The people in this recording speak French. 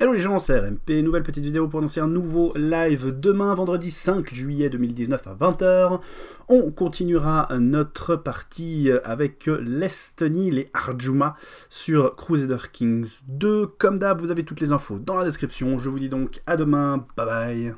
Hello les gens, c'est RMP, nouvelle petite vidéo pour annoncer un nouveau live demain, vendredi 5 juillet 2019 à 20h. On continuera notre partie avec l'Estonie, les Arjuma, sur Crusader Kings 2. Comme d'hab, vous avez toutes les infos dans la description. Je vous dis donc à demain, bye bye